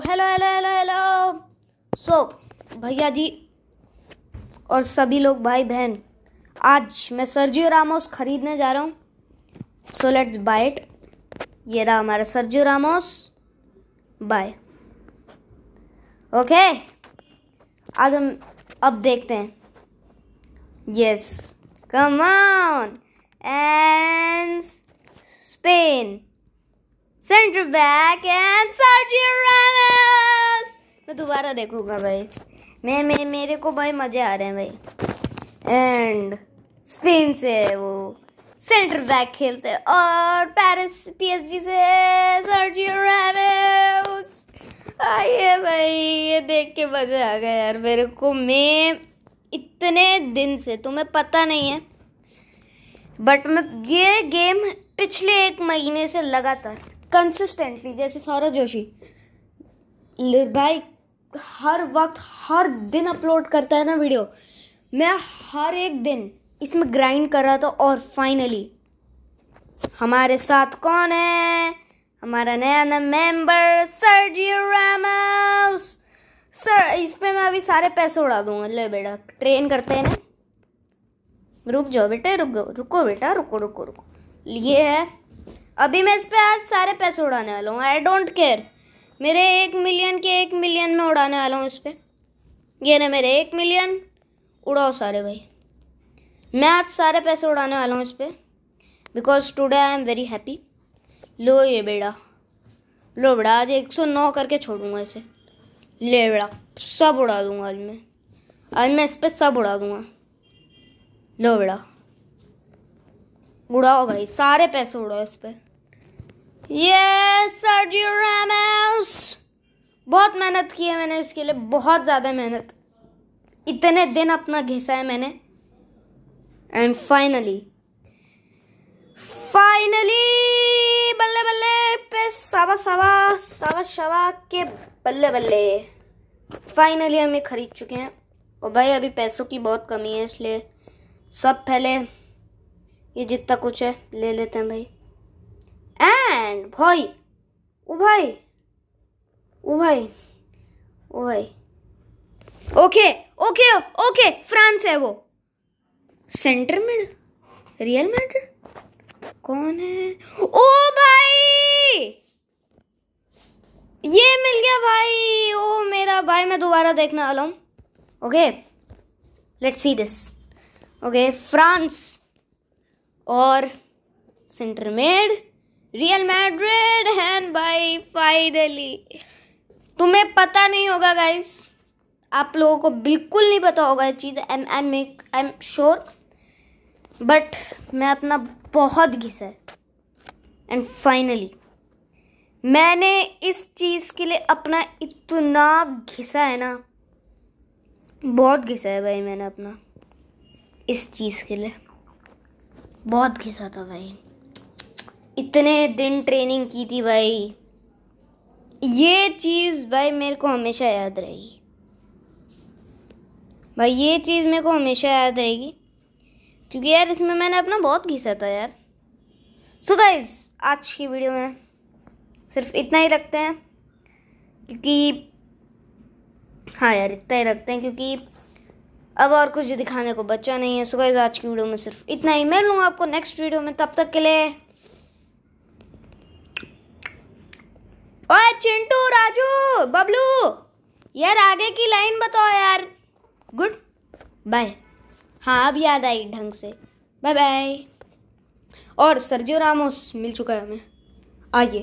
hello hello hello hello so भैया जी और सभी लोग भाई बहन आज मैं सर्जियो रामोस खरीदने जा रहा हूँ सो लेट्स बाय इट ये रहा हमारा सर्जियो रामोस बाय ओके आज हम अब देखते हैं yes come on centre back and Sergio Ramos मैं दोबारा देखूंगा भाई मैं मे, मेरे को भाई मज़े आ रहे हैं भाई एंड स्पेन से वो सेंटर बैक खेलते हैं और पेरिस पीएसजी से सर्जियो रामेस आइए भाई ये देख के मज़े आ गया यार मेरे को मैं इतने दिन से तुम्हें पता नहीं है बट मैं ये गेम पिछले एक महीने से लगातार कंसिस्टेंटली जैसे सौरभ जोशी भाई हर वक्त हर दिन अपलोड करता है ना वीडियो मैं हर एक दिन इसमें ग्राइंड कर रहा था और फाइनली हमारे साथ कौन है हमारा नया नया मेंबर जी रामोस सर इस पे मैं अभी सारे पैसे उड़ा दूंगा ले बेटा ट्रेन करते हैं ना रुक जाओ बेटे रुक जाओ रुको बेटा रुको रुको रुको ये है अभी मैं इस पर आज सारे पैसे उड़ाने वाला हूँ आई डोंट केयर मेरे एक मिलियन के एक मिलियन में उड़ाने वाला हूँ इस पर ये ना मेरे एक मिलियन उड़ाओ सारे भाई मैं आज सारे पैसे उड़ाने वाला हूँ इस पर because today I am very happy लो ये बेड़ा लो बेड़ा आज एक सौ नौ करके छोड़ूंगा इसे ले बेड़ा सब उड़ा दूंगा आज मैं आज मैं इस पर सब उड़ा दूंगा लो बेड़ा उड़ाओ भाई सारे पैसे उड़ाओ इस पर यस बहुत मेहनत की है मैंने इसके लिए बहुत ज़्यादा मेहनत इतने दिन अपना घिसा है मैंने एंड फाइनली फाइनली बल्ले बल्ले पे सावा सावा सावा शवा के बल्ले बल्ले फाइनली हमें ख़रीद चुके हैं और भाई अभी पैसों की बहुत कमी है इसलिए सब पहले ये जितना कुछ है ले लेते हैं भाई एंड भाई ओ भाई ओ भाई ओ भाई ओके ओके ओके फ्रांस है वो सेंटर मिड रियल मैड्रिड कौन है ओ भाई ये मिल गया भाई ओ मेरा भाई मैं दोबारा देखने वाला हूँ okay let's see this okay France और centre mid Real Madrid hand by finally तुम्हें पता नहीं होगा गाइस आप लोगों को बिल्कुल नहीं पता होगा ये चीज़ I am I am sure but मैं अपना बहुत घिसा है एंड फाइनली मैंने इस चीज़ के लिए अपना इतना घिसा है ना बहुत घिसा है भाई मैंने अपना इस चीज़ के लिए बहुत घिसा था भाई इतने दिन ट्रेनिंग की थी भाई ये चीज़ भाई मेरे को हमेशा याद रहेगी भाई ये चीज़ मेरे को हमेशा याद रहेगी क्योंकि यार इसमें मैंने अपना बहुत घिसा था यार सो so गाइज आज की वीडियो में सिर्फ इतना ही रखते हैं क्योंकि हाँ यार इतना ही रखते हैं क्योंकि अब और कुछ दिखाने को बचा नहीं है सुबह आज की वीडियो में सिर्फ इतना ही मैं लूँगा आपको नेक्स्ट वीडियो में तब तक के लिए ओए चिंटू राजू बबलू यार आगे की लाइन बताओ यार गुड बाय हाँ अब याद आई ढंग से बाय बाय और सरजियो रामोस मिल चुका है हमें आइए